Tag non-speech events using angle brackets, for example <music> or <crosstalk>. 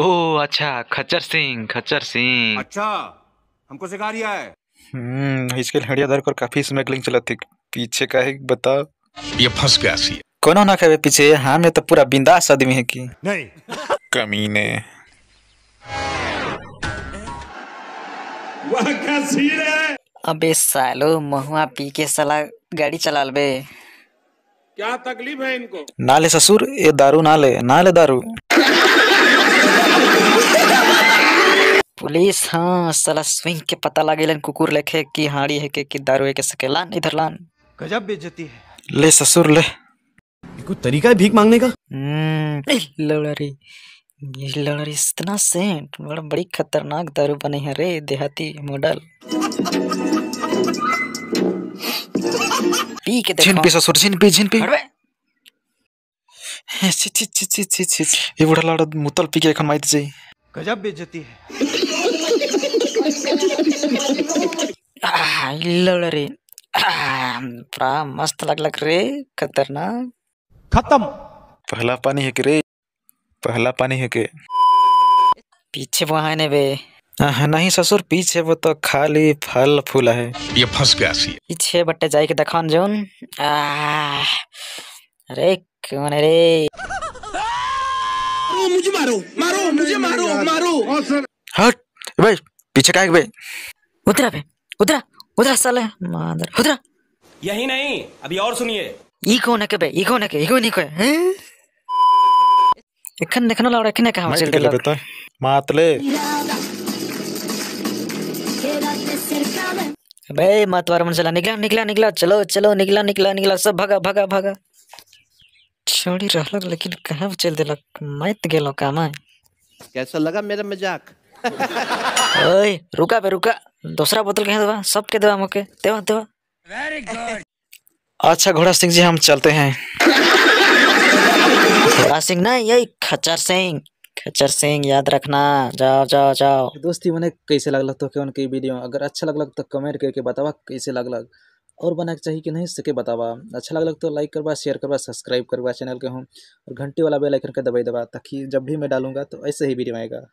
ओ अच्छा खच्चर सिंह खच्चर सिंह अच्छा हमको सिखा रिया है हम्म इसके लड़िया दर कर काफी स्मगलिंग चला थी पीछे का है बता ये फंस गया सी कोनो ना कहे पीछे हाँ मैं तो पूरा बिंदास आदमी है कि नहीं कमीने वह क्या सीन है अबे सालो महुआ पी के साला गाड़ी चला ले क्या तकलीफ है इनको नाले ससुर ये दारू नाले नाले दारू पुलिस हाँ साला स्विंग के पता लगे कुकुर लेखे की हाड़ी है के कि दारू है के सके लान इधर लान गजब बेइज्जती है ले ससुर ले कोई तरीका है भीख मांगने का लड़ारी हम्म, ये लड़ारी इतना सेंट बड़ा बड़ी खतरनाक दारू बने हैं रे देहाती मॉडल पी के देखो पी ससुर जिन पी जिन पी ची ची ची ची ची ये बूढ़ा लड़ा मुतल पी के एखन माइट जी गजब बेइज्जती है मस्त ಪೂರಾ ಮಸ್ತ್ ಲಗ್ಲಕ್ ರೀ खत्म पहला पानी है कि रे पहला पानी है के पीछे बहाने बे वे नहीं ससुर पीछे वो तो खाली फल फूल है ये फंस गया सी पीछे बट्टे जाए के दखान जोन अरे कौन है रे मुझे मारो मारो मुझे मारो मारो हट भाई पीछे का भाई उतरा बे उतरा उतरा साले मादर उतरा यही नहीं अभी और सुनिए ई कौन है के भाई ई कौन है के ई कौन है के इखन देखना लाड़ा किने का चल ले बेटा मातले बे मत वार मन चला निकला निकला निकला चलो चलो निकला निकला निकला सब भागा भागा भागा छोड़ी रहलक लेकिन कहां चल देलक मैत गेलो काम कैसा लगा मेरा मजाक <laughs> ओए रुका बे रुका दूसरा बोतल कहीं देवा के देवा मके देवा देवा वेरी गुड अच्छा घोड़ा सिंह जी हम चलते हैं घोड़ा सिंह ना यही खचर सिंह खचर सिंह याद रखना जाओ जाओ जाओ दोस्ती मने कैसे लगल तो के उनकी वीडियो अगर अच्छा लगल तो कमेंट करके बतावा कैसे लगल और बना के चाहिए कि नहीं सके बतावा अच्छा लगल तो लाइक करवा शेयर करवा सब्सक्राइब करवा चैनल के हूँ और घंटी वाला बेल आइकन का दबाई दबा ताकि जब भी मैं डालूंगा तो ऐसे ही वीडियो आएगा